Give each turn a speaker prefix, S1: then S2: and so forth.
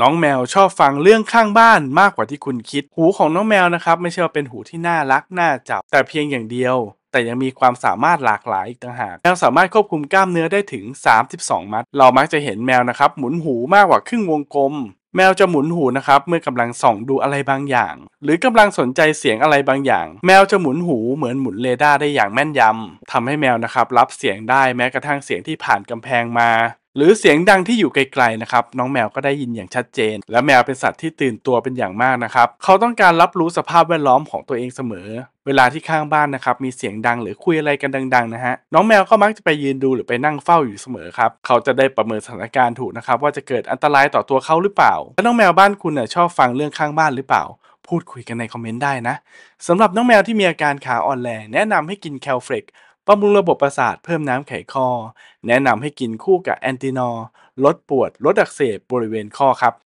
S1: น้องแมวชอบฟังเรื่องข้างบ้านมากกว่าที่คุณคิด หูของน้องแมวนะครับไม่ใช่ว่าเป็นหูที่น่ารักน่าจับแต่เพียงอย่างเดียว แต่ยังมีความสามารถหลากหลายอีกต่างหาก แมวสามารถควบคุมกล้ามเนื้อได้ถึง 32 มัด เรามักจะเห็นแมวนะครับหมุนหูมากกว่าครึ่งวงกลมแมวจะหมุนหูนะครับเมื่อกำลังส่องดูอะไรบางอย่างหรือกำลังสนใจเสียงอะไรบางอย่าง แมวจะหมุนหูเหมือนหมุนเรดาร์ได้อย่างแม่นยำทำให้แมวนะครับรับเสียงได้แม้กระทั่งเสียงที่ผ่านกำแพงมาหรือเสียงดังที่อยู่ไกล ๆ นะครับ น้องแมวก็ได้ยินอย่างชัดเจน และแมวเป็นสัตว์ที่ตื่นตัวเป็นอย่างมากนะครับเขาต้องการรับรู้สภาพแวดล้อมของตัวเองเสมอ เวลาที่ข้างบ้านนะครับมีเสียงดังหรือคุยอะไรกันดัง ๆนะฮะน้องแมวก็มักจะไปยืนดูหรือไปนั่งเฝ้าอยู่เสมอครับเขาจะได้ประเมินสถานการณ์ถูกนะครับว่าจะเกิดอันตรายต่อตัวเขาหรือเปล่าและน้องแมวบ้านคุณเนี่ยชอบฟังเรื่องข้างบ้านหรือเปล่า พูดคุยกันในคอมเมนต์ได้นะสำหรับน้องแมวที่มีอาการขาอ่อนแรงแนะนำให้กินแคลเฟรกบำรุงระบบประสาทเพิ่มน้ำไขข้อ แนะนำให้กินคู่กับแอนตินอลดปวดลดอักเสบ บริเวณข้อครับ